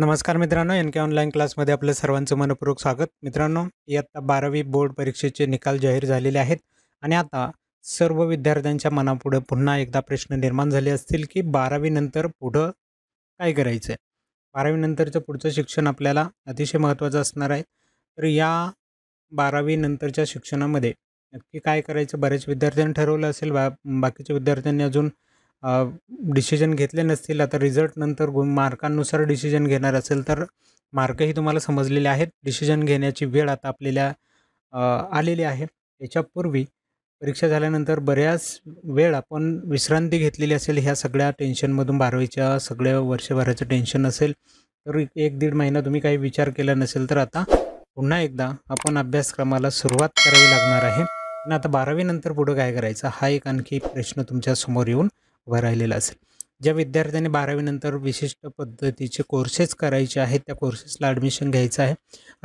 नमस्कार मित्रांनो एन के ऑनलाईन क्लासमध्ये आपलं सर्वांचं मनपूर्वक स्वागत मित्रांनो इयत्ता बारावी बोर्ड परीक्षेचे निकाल जाहीर झालेले आहेत आणि आता सर्व विद्यार्थ्यांच्या मनापुढे पुन्हा एकदा प्रश्न निर्माण झाले असतील की बारावीनंतर पुढं काय करायचं आहे बारावीनंतरचं पुढचं शिक्षण आपल्याला अतिशय महत्त्वाचं असणार आहे तर या बारावीनंतरच्या शिक्षणामध्ये नक्की काय करायचं बऱ्याच विद्यार्थ्यांनी ठरवलं असेल बा बाकीच्या विद्यार्थ्यांनी अजून डिसिजन घेतले नसतील आता रिझल्टनंतर गु मार्कांनुसार डिसिजन घेणार असेल तर मार्कही तुम्हाला समजलेले आहेत डिसिजन घेण्याची वेळ आता आपल्याला आलेली आहे याच्यापूर्वी परीक्षा झाल्यानंतर बऱ्याच वेळ आपण विश्रांती घेतलेली असेल ह्या सगळ्या टेन्शनमधून बारावीच्या सगळ्या वर्षभराचं टेन्शन असेल तर एक दीड महिना तुम्ही काही विचार केला नसेल तर आता पुन्हा एकदा आपण अभ्यासक्रमाला सुरुवात करावी लागणार आहे आणि आता बारावीनंतर पुढं काय करायचं हा एक आणखी प्रश्न तुमच्यासमोर येऊन उभा राहिलेला असेल ज्या विद्यार्थ्यांनी बारावीनंतर विशिष्ट पद्धतीचे कोर्सेस करायचे आहेत त्या कोर्सेसला ॲडमिशन घ्यायचं आहे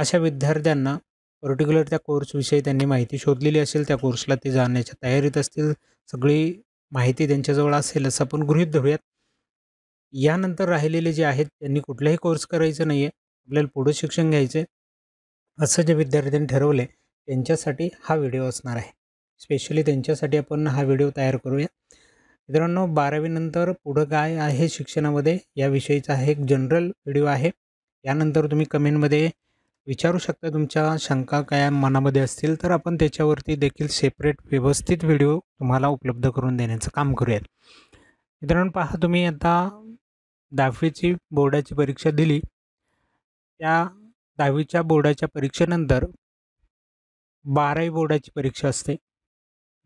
अशा विद्यार्थ्यांना पर्टिक्युलर त्या कोर्सविषयी त्यांनी माहिती शोधलेली असेल त्या कोर्सला ते जाण्याच्या तयारीत असतील सगळी माहिती त्यांच्याजवळ असेल असं आपण गृहित धरूयात यानंतर राहिलेले जे आहेत त्यांनी कुठलाही कोर्स करायचा नाही आहे आपल्याला पुढं शिक्षण आहे असं जे विद्यार्थ्यांनी ठरवले त्यांच्यासाठी हा व्हिडिओ असणार आहे स्पेशली त्यांच्यासाठी आपण हा व्हिडिओ तयार करूया मित्रांनो बारावीनंतर पुढं काय आहे शिक्षणामध्ये याविषयीचा हा एक जनरल व्हिडिओ आहे यानंतर तुम्ही कमेंटमध्ये विचारू शकता तुमच्या शंका काय मनामध्ये असतील तर आपण त्याच्यावरती देखील सेपरेट व्यवस्थित व्हिडिओ तुम्हाला उपलब्ध करून देण्याचं काम करूयात मित्रांनो पहा तुम्ही आता दहावीची बोर्डाची परीक्षा दिली त्या दहावीच्या बोर्डाच्या परीक्षेनंतर बारावी बोर्डाची परीक्षा असते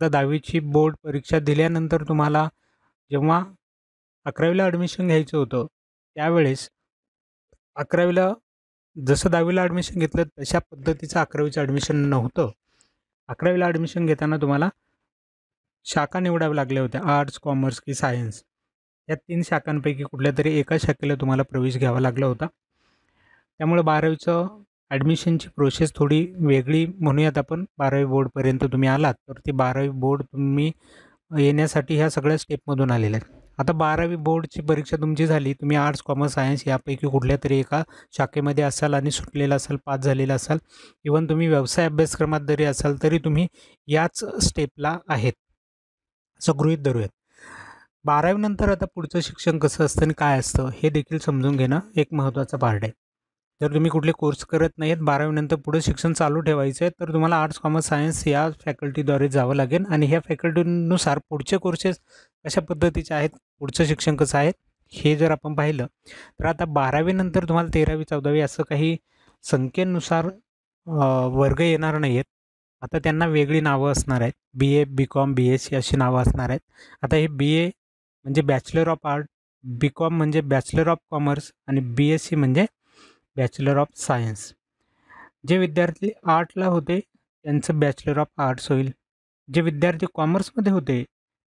तर दहावीची बोर्ड परीक्षा दिल्यानंतर तुम्हाला जेव्हा अकरावीला ॲडमिशन घ्यायचं होतं त्यावेळेस अकरावीला जसं दहावीला ॲडमिशन घेतलं तशा पद्धतीचं अकरावीचं ॲडमिशन नव्हतं अकरावीला ॲडमिशन घेताना तुम्हाला शाखा निवडाव्या लागल्या होत्या आर्ट्स कॉमर्स की सायन्स या तीन शाखांपैकी कुठल्या तरी एका शाखेला तुम्हाला प्रवेश घ्यावा लागला होता त्यामुळे बारावीचं ॲडमिशनची प्रोसेस थोडी वेगळी म्हणूयात आपण बारावी बोर्डपर्यंत तुम्ही आलात तर ती बारावी बोर्ड तुम्ही येण्यासाठी ह्या सगळ्या स्टेपमधून आलेल्या आहेत आता बारावी बोर्डची परीक्षा तुमची झाली तुम्ही आर्ट्स कॉमर्स सायन्स यापैकी कुठल्या तरी एका शाखेमध्ये असाल आणि सुटलेला असाल पास झालेला असाल इवन तुम्ही व्यवसाय अभ्यासक्रमात जरी असाल तरी तुम्ही याच स्टेपला आहेत असं गृहीत धरूयात बारावीनंतर आता पुढचं शिक्षण कसं असतं आणि काय असतं हे देखील समजून घेणं एक महत्त्वाचा पार्ट आहे जर तुम्ही कुठले कोर्स करत नाहीत बारावीनंतर पुढे शिक्षण चालू ठेवायचं आहे तर तुम्हाला आर्ट्स कॉमर्स सायन्स या फॅकल्टीद्वारे जावं लागेल आणि ह्या फॅकल्टीनुसार पुढचे कोर्सेस कशा पद्धतीचे आहेत पुढचं शिक्षण कसं आहे हे जर आपण पाहिलं तर आता बारावीनंतर तुम्हाला तेरावी चौदावी असं काही संख्येनुसार वर्ग येणार नाही आहेत आता त्यांना वेगळी नावं असणार आहेत B A B com B S C अशी नावं असणार आहेत आता हे बी ए म्हणजे bachelor of art B com म्हणजे बॅचलर ऑफ कॉमर्स आणि बी एस सी म्हणजे बॅचलर ऑफ सायन्स जे विद्यार्थी आर्टला होते त्यांचं बॅचलर ऑफ आर्ट्स होईल जे विद्यार्थी कॉमर्समध्ये होते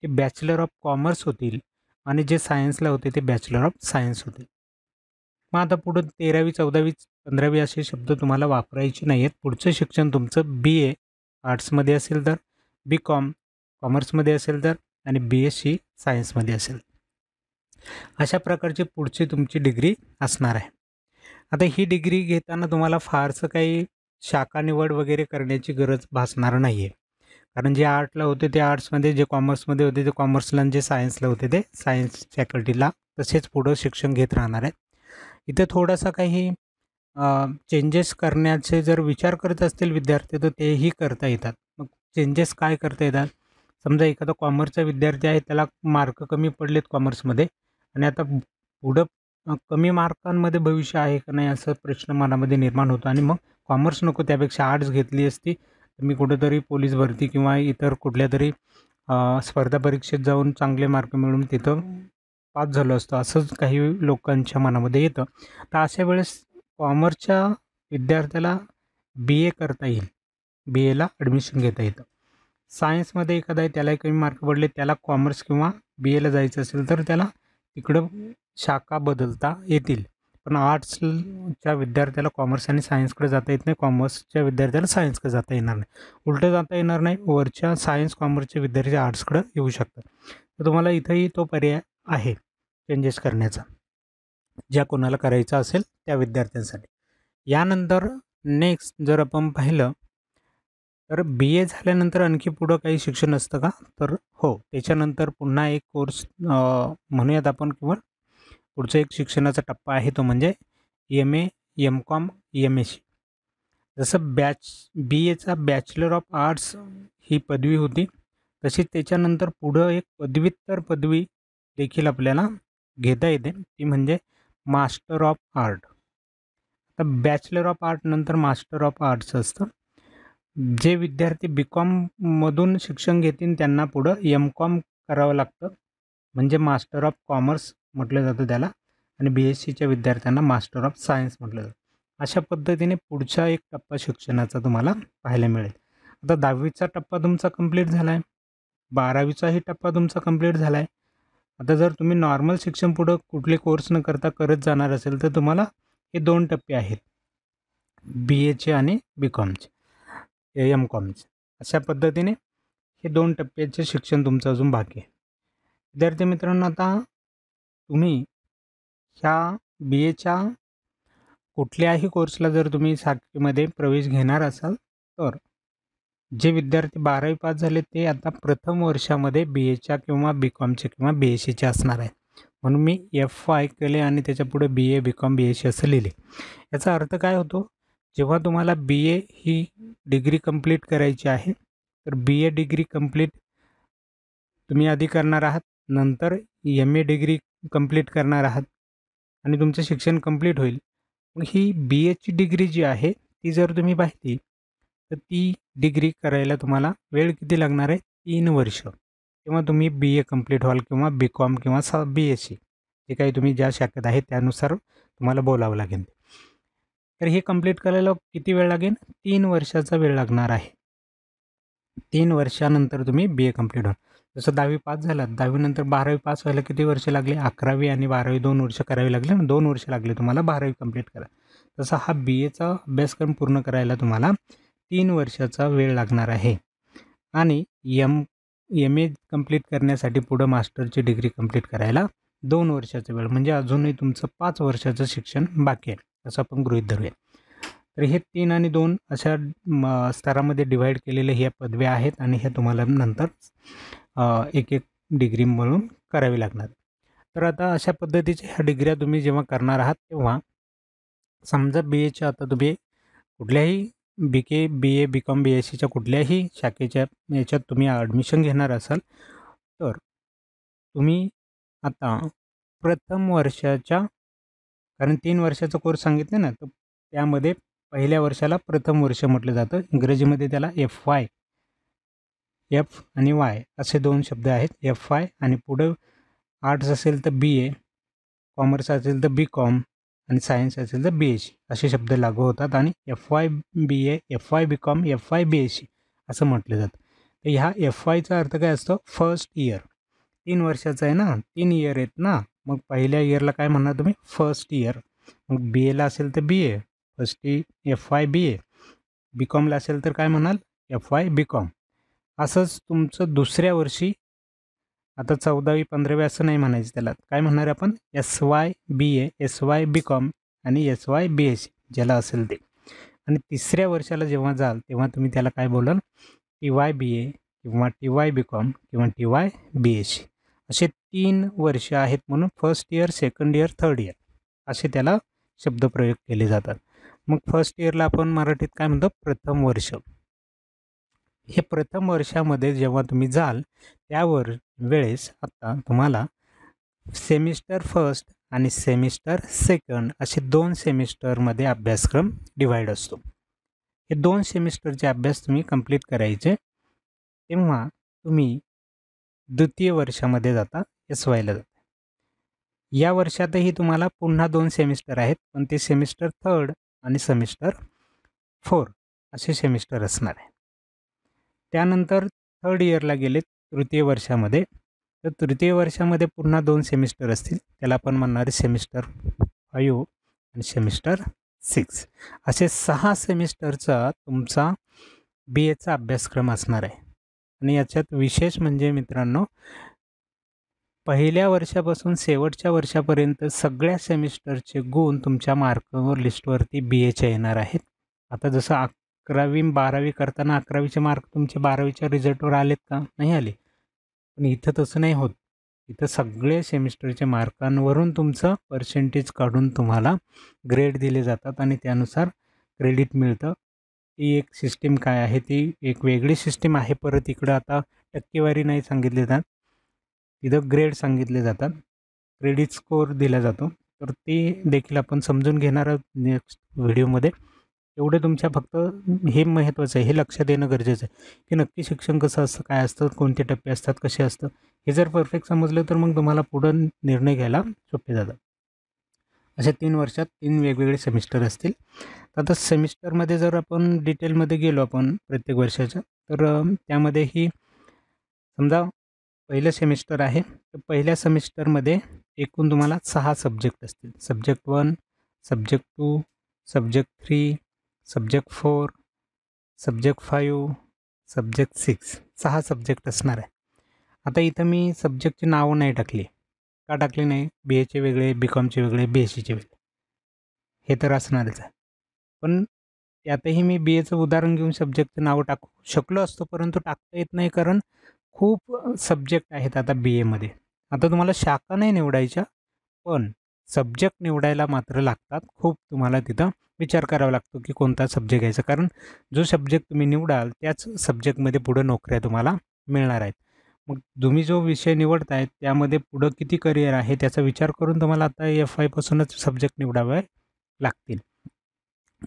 ते बॅचलर ऑफ कॉमर्स होतील आणि जे सायन्सला होते ते बॅचलर ऑफ सायन्स होतील मग आता पुढं तेरावी चौदावी पंधरावी असे शब्द तुम्हाला वापरायचे नाही आहेत पुढचं शिक्षण तुमचं बी ए आर्ट्समध्ये असेल तर बी कॉम कॉमर्समध्ये असेल तर आणि बी एस सी सायन्समध्ये असेल अशा प्रकारची पुढची तुमची डिग्री असणार आहे आता ही डिग्री घेताना तुम्हाला फारसं काही शाखा निवड वगैरे करण्याची गरज भासणार नाही आहे कारण जे आर्टला होते ते आर्ट्समध्ये जे कॉमर्समध्ये होते ते कॉमर्सला जे सायन्सला होते ते सायन्स फॅकल्टीला तसेच पुढं शिक्षण घेत राहणार आहेत इथे थोडासा काही चेंजेस करण्याचे जर विचार करत असतील विद्यार्थी तर तेही करता येतात मग चेंजेस काय करता येतात समजा एखादा कॉमर्सचा विद्यार्थी आहे त्याला मार्क कमी पडलेत कॉमर्समध्ये आणि आता पुढं कमी मार्कांमध्ये भविष्य आहे का नाही असा प्रश्न मनामध्ये निर्माण होतो आणि मग कॉमर्स नको त्यापेक्षा आर्ट्स घेतली असती तर मी कुठेतरी पोलीस भरती किंवा इतर कुठल्या तरी स्पर्धा परीक्षेत जाऊन चांगले मार्क मिळून तिथं पास झालो असतो असंच काही लोकांच्या मनामध्ये येतं तर अशा वेळेस कॉमर्सच्या विद्यार्थ्याला बी ए करता येईल बी एला ॲडमिशन घेता येतं सायन्समध्ये एखादा आहे त्यालाही कमी मार्क पडले त्याला कॉमर्स किंवा बी एला जायचं असेल तर त्याला इकडं शाखा बदलता येतील पण आर्ट्सच्या विद्यार्थ्याला कॉमर्स आणि सायन्सकडे जाता येत नाही कॉमर्सच्या विद्यार्थ्याला सायन्सकडे जाता येणार नाही उलटं जाता येणार नाही वरच्या सायन्स कॉमर्सचे विद्यार्थी आर्ट्सकडे येऊ शकतात तर तुम्हाला इथंही तो पर्याय आहे चेंजेस करण्याचा ज्या कोणाला करायचा असेल त्या विद्यार्थ्यांसाठी यानंतर नेक्स्ट जर आपण पाहिलं तर बी ए झाल्यानंतर आणखी पुढं काही शिक्षण असतं का तर हो त्याच्यानंतर पुन्हा एक कोर्स म्हणूयात आपण किंवा पुढचं एक शिक्षणाचा टप्पा आहे तो म्हणजे M A M com M A C जसं बॅच बी एचा बॅचलर ऑफ आर्ट्स ही पदवी होती तशीच त्याच्यानंतर पुढं एक पदव्युत्तर पदवी देखील आपल्याला घेता येते ती म्हणजे मास्टर ऑफ आर्ट आता बॅचलर ऑफ आर्ट नंतर मास्टर ऑफ आर्ट्स असतं जे विद्यार्थी बी कॉममधून शिक्षण घेतील त्यांना पुढं एम कॉम करावं लागतं म्हणजे मास्टर ऑफ कॉमर्स म्हटलं जातं त्याला आणि बी एस सीच्या विद्यार्थ्यांना मास्टर ऑफ सायन्स म्हटलं जातं अशा पद्धतीने पुढचा एक टप्पा शिक्षणाचा तुम्हाला पाहायला मिळेल आता दहावीचा टप्पा तुमचा कंप्लीट झाला आहे बारावीचाही टप्पा तुमचा कंप्लीट झाला आहे आता जर तुम्ही नॉर्मल शिक्षण पुढं कुठले कोर्स न करता करत जाणार असेल तर तुम्हाला हे दोन टप्पे आहेत बी एचे आणि बी कॉमचे ए एम कॉमचं अशा पद्धतीने हे दोन टप्प्याचे शिक्षण तुमचं अजून बाकी आहे विद्यार्थी मित्रांनो आता तुम्ही ह्या बी एच्या कुठल्याही कोर्सला जर तुम्ही साखरीमध्ये प्रवेश घेणार असाल तर जे विद्यार्थी बारावी पास झाले ते आता प्रथम वर्षामध्ये बी एच्या किंवा बी कॉमचे किंवा बी एस सीचे असणार आहे म्हणून मी एफ वाय केले आणि त्याच्यापुढे B A B com B S C असं लिहिले याचा अर्थ काय होतो जेव्हा तुम्हाला बी ए ही डिग्री कंप्लीट करायची आहे तर बी ए डिग्री कंप्लीट तुम्ही आधी करणार आहात नंतर एम ए डिग्री कंप्लीट करणार आहात आणि तुमचं शिक्षण कंप्लीट होईल मग ही बी एची डिग्री जी आहे ती जर तुम्ही पाहिली तर ती डिग्री करायला तुम्हाला वेळ किती लागणार आहे तीन वर्ष किंवा तुम्ही बी ए कंप्लीट व्हाल किंवा बी कॉम किंवा सा बी एस सी जे काही तुम्ही ज्या शाखेत आहे त्यानुसार तुम्हाला बोलावं लागेल तर हे कंप्लीट करायला किती वेळ लागेल तीन वर्षाचा वेळ लागणार आहे तीन वर्षानंतर तुम्ही बी ए कंप्लीट होणार जसं दहावी पास झालं दहावीनंतर बारावी पास व्हायला किती वर्ष लागले अकरावी आणि बारावी दोन वर्ष करावी लागले आणि दोन वर्ष लागले तुम्हाला बारावी कंप्लीट करा तसा हा बी एचा अभ्यासक्रम पूर्ण करायला तुम्हाला तीन वर्षाचा वेळ लागणार आहे आणि एम एम ए कंप्लीट करण्यासाठी पुढं मास्टरची डिग्री कंप्लीट करायला दोन वर्षाचा वेळ म्हणजे अजूनही तुमचं पाच वर्षाचं शिक्षण बाकी आहे असं आपण गृहित धरूया तर हे तीन आणि दोन अशा स्तरामध्ये डिवाईड केलेल्या ह्या पदव्या आहेत आणि हे तुम्हाला नंतर एक एक डिग्री म्हणून करावी लागणार तर आता अशा पद्धतीच्या ह्या डिग्र्या तुम्ही जेव्हा करणार आहात तेव्हा समजा बी एच्या आता तुम्ही कुठल्याही बी के बी A B com B S सीच्या कुठल्याही शाखेच्या याच्यात तुम्ही ॲडमिशन घेणार असाल तर तुम्ही आता प्रथम वर्षाच्या कारण तीन वर्षाचा कोर्स सांगितले ना तर त्यामध्ये पहिल्या वर्षाला प्रथम वर्ष म्हटलं जातं इंग्रजीमध्ये त्याला एफ वाय एफ आणि वाय असे दोन शब्द आहेत एफ वाय आणि पुढं आर्ट्स असेल तर बी ए कॉमर्स असेल तर बी कॉम आणि सायन्स असेल तर बी एस सी असे शब्द लागू होतात आणि F Y B A F Y B com F Y B S C असं म्हटलं जातं तर ह्या एफ वायचा अर्थ काय असतो फर्स्ट इयर तीन वर्षाचा आहे ना तीन इयर आहेत ना मग पहिल्या इयरला काय म्हणणार तुम्ही फर्स्ट इयर मग बी एला असेल तर B A first F Y B A B कॉमला असेल तर काय म्हणाल एफ वाय बी कॉम असंच तुमचं दुसऱ्या वर्षी आता चौदावी पंधरावी असं नाही म्हणायचं त्याला काय म्हणणार आपण S Y B A S Y B com आणि एस वाय बी एस ज्याला असेल ते आणि तिसऱ्या वर्षाला जेव्हा जाल तेव्हा तुम्ही त्याला काय बोलाल टी वाय बी ए किंवा टी वाय बी कॉम किंवा टी वाय बी एस असे तीन वर्ष आहेत म्हणून first year second year third year असे त्याला शब्दप्रयोग केले जातात मग फर्स्ट इयरला आपण मराठीत काय म्हणतो प्रथम वर्ष हे प्रथम वर्षामध्ये जेव्हा तुम्ही जाल त्यावर वेळेस आता तुम्हाला सेमिस्टर फर्स्ट आणि सेमिस्टर सेकंड असे दोन सेमिस्टरमध्ये अभ्यासक्रम डिवाइड असतो हे दोन सेमिस्टरचे अभ्यास तुम्ही कंप्लीट करायचे तेव्हा तुम्ही द्वितीय वर्षामध्ये जाता एस वायला जाते या वर्षातही तुम्हाला पुन्हा दोन सेमिस्टर आहेत पण ते सेमिस्टर थर्ड आणि सेमिस्टर फोर असे सेमिस्टर असणार आहे त्यानंतर थर्ड इयरला गेले तृतीय वर्षामध्ये तर तृतीय वर्षामध्ये पुन्हा दोन सेमिस्टर असतील त्याला आपण आहे सेमिस्टर फाईव्ह आणि सेमिस्टर सिक्स असे सहा सेमिस्टरचा तुमचा बी एचा अभ्यासक्रम असणार आहे आणि याच्यात विशेष म्हणजे मित्रांनो पहिल्या वर्षापासून शेवटच्या वर्षापर्यंत सगळ्या सेमिस्टरचे गुण तुमच्या मार्कवर लिस्टवरती बी एच्या येणार आहेत आता जसं अकरावी बारावी करताना अकरावीचे मार्क तुमचे बारावीच्या रिझल्टवर आलेत का नाही आले पण इथं तसं नाही होत इथं सगळे सेमिस्टरच्या मार्कांवरून तुमचं पर्सेंटेज काढून तुम्हाला ग्रेड दिले जातात आणि त्यानुसार क्रेडिट मिळतं ती एक सिस्टीम काय आहे ती एक वेगळी सिस्टीम आहे परत इकडं आता टक्केवारी नाही सांगितली जात इथं ग्रेड सांगितले जातात क्रेडिट स्कोअर दिला जातो तर ते देखील आपण समजून घेणार आहोत नेक्स्ट व्हिडिओमध्ये एवढे तुमच्या फक्त हे महत्त्वाचं आहे हे लक्षात येणं गरजेचं आहे की नक्की शिक्षण कसं असतं काय असतं कोणते टप्पे असतात कसे असतं हे जर परफेक्ट समजलं तर मग तुम्हाला पुढं निर्णय घ्यायला सोपे जातात अशा तीन वर्षात तीन वेगवेगळे सेमिस्टर असतील आता सेमिस्टरमध्ये जर आपण डिटेलमध्ये गेलो आपण प्रत्येक वर्षाच्या तर त्यामध्येही समजा पहिलं सेमिस्टर आहे तर पहिल्या सेमिस्टरमध्ये एकूण तुम्हाला सहा सब्जेक्ट असतील subject one subject two subject three subject four subject five subject six सहा सब्जेक्ट असणार आहे आता इथं मी सब्जेक्टची नावं नाही टाकली का टाकली नाही बी एचे वेगळे बी कॉमचे वेगळे बी एस सीचे वेगळे हे तर असणारच आहे पण यातही मी बी एचं उदाहरण घेऊन सब्जेक्टचं नावं टाकू शकलो असतो परंतु टाकता येत नाही कारण खूप सब्जेक्ट आहेत आता बी एमध्ये आता तुम्हाला शाखा नाही निवडायच्या पण सब्जेक्ट निवडायला मात्र लागतात खूप तुम्हाला तिथं विचार करावा लागतो की कोणता सब्जेक्ट घ्यायचा कारण जो सब्जेक्ट तुम्ही निवडाल त्याच सब्जेक्टमध्ये पुढं नोकऱ्या तुम्हाला मिळणार आहेत मग तुम्ही जो विषय निवडताय त्यामध्ये पुढं किती करिअर आहे त्याचा विचार करून तुम्हाला आता एफ आयपासूनच सब्जेक्ट निवडावे लागतील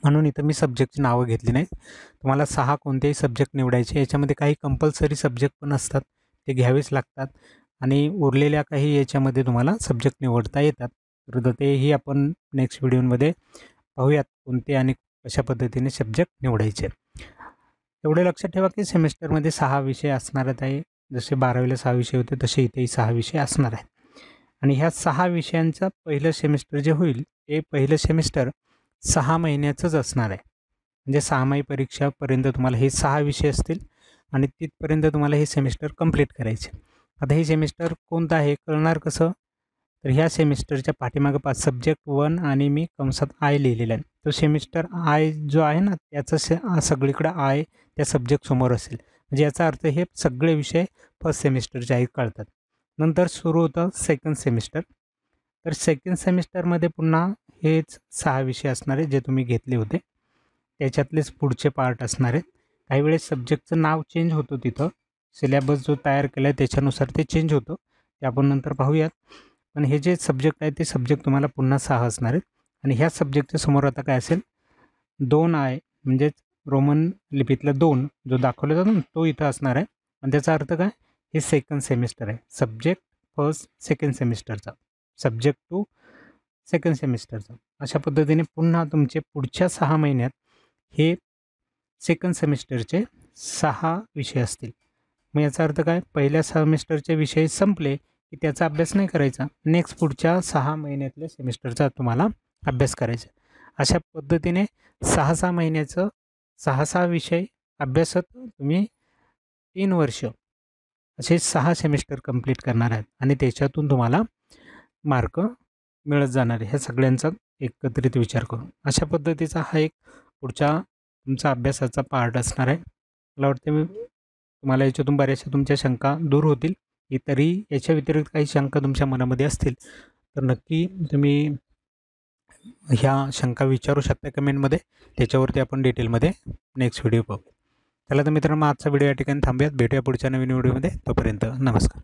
म्हणून इथं मी सब्जेक्टची नावं घेतली नाहीत तुम्हाला सहा कोणतेही सब्जेक्ट निवडायचे याच्यामध्ये काही कंपल्सरी सब्जेक्ट पण असतात ते घ्यावेच लागतात आणि उरलेल्या काही याच्यामध्ये तुम्हाला सब्जेक्ट निवडता येतात तर तेही आपण नेक्स्ट व्हिडिओमध्ये पाहूयात कोणते आणि कशा पद्धतीने सब्जेक्ट निवडायचे एवढे लक्षात ठेवा की सेमेस्टरमध्ये सहा विषय असणारच आहे जसे बारावीला सहा विषय होते तसे इथेही सहा विषय असणार आहेत आणि ह्या सहा विषयांचं पहिलं सेमेस्टर जे होईल ते पहिलं सेमेस्टर सहा महिन्याचंच असणार आहे म्हणजे सहामाही परीक्षापर्यंत तुम्हाला हे सहा विषय असतील आणि तिथपर्यंत तुम्हाला हे सेमिस्टर कंप्लीट करायचे आता हे सेमिस्टर कोणतं आहे कळणार कसं तर ह्या सेमिस्टरच्या पाठीमागं पाच सब्जेक्ट वन आणि मी कंसात आय लिहिलेला आहे तो सेमिस्टर आय जो आहे ना त्याचं से सगळीकडं आय त्या सब्जेक्टसमोर असेल म्हणजे याचा अर्थ हे सगळे विषय फर्स्ट सेमिस्टरचे आहे कळतात नंतर सुरू होतं सेकंड सेमिस्टर तर सेकंड सेमिस्टरमध्ये पुन्हा हेच सहा विषय असणार आहेत जे तुम्ही घेतले होते त्याच्यातलेच पुढचे पार्ट असणार आहेत काही वेळेस सब्जेक्टचं नाव चेंज होतं तिथं सिलेबस जो तयार केला आहे त्याच्यानुसार ते चेंज होतं ते आपण नंतर पाहूयात पण हे जे सब्जेक्ट आहे ते सब्जेक्ट तुम्हाला पुन्हा सहा असणार आहेत आणि ह्या सब्जेक्टच्या समोर आता काय असेल दोन आहे म्हणजेच रोमन लिपीतला दोन जो दाखवला जातो ना तो इथं असणार आहे आणि त्याचा अर्थ काय हे सेकंड सेमिस्टर आहे सब्जेक्ट फर्स्ट सेकंड सेमिस्टरचा सब्जेक्ट टू सेकंड सेमिस्टरचं अशा पद्धतीने पुन्हा तुमचे पुढच्या सहा महिन्यात हे सेकंड सेमिस्टरचे सहा विषय असतील मग याचा अर्थ काय पहिल्या सेमिस्टरचे विषय संपले की त्याचा अभ्यास नाही करायचा नेक्स्ट पुढच्या सहा महिन्यातल्या सेमिस्टरचा तुम्हाला अभ्यास करायचा अशा पद्धतीने सहा सहा महिन्याचं सहा सहा विषय अभ्यासात तुम्ही तीन वर्ष असे सहा सेमिस्टर कंप्लीट करणार आहात आणि त्याच्यातून तुम्हाला मार्क मिळत जाणार आहे ह्या सगळ्यांचा एकत्रित विचार करू अशा पद्धतीचा हा एक पुढच्या तुमचा अभ्यासाचा पार्ट असणार आहे मला वाटते मी तुम्हाला याच्यातून बऱ्याचशा तुमच्या शंका दूर होतील तरी याच्या व्यतिरिक्त काही शंका तुमच्या मनामध्ये असतील तर नक्की तुम्ही ह्या शंका विचारू शकता कमेंटमध्ये त्याच्यावरती आपण डिटेलमध्ये नेक्स्ट व्हिडिओ पाहू चला तर मित्रांनो आजचा व्हिडिओ या ठिकाणी थांबूयात भेटूया पुढच्या नवीन व्हिडिओमध्ये तोपर्यंत नमस्कार